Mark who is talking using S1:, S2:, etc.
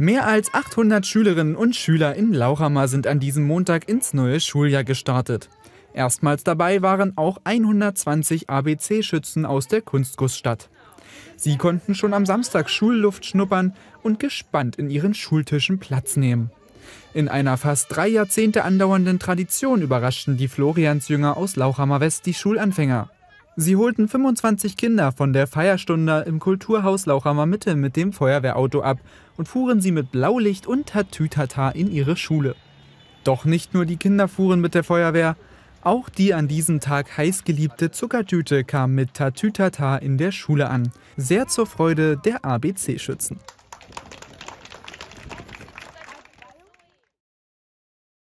S1: Mehr als 800 Schülerinnen und Schüler in Lauchhammer sind an diesem Montag ins neue Schuljahr gestartet. Erstmals dabei waren auch 120 ABC-Schützen aus der Kunstgussstadt. Sie konnten schon am Samstag Schulluft schnuppern und gespannt in ihren Schultischen Platz nehmen. In einer fast drei Jahrzehnte andauernden Tradition überraschten die Floriansjünger aus Lauchhammer West die Schulanfänger. Sie holten 25 Kinder von der Feierstunde im Kulturhaus Lauchhammer Mitte mit dem Feuerwehrauto ab und fuhren sie mit Blaulicht und Tatütata in ihre Schule. Doch nicht nur die Kinder fuhren mit der Feuerwehr, auch die an diesem Tag heißgeliebte Zuckertüte kam mit Tatütata in der Schule an, sehr zur Freude der ABC-Schützen.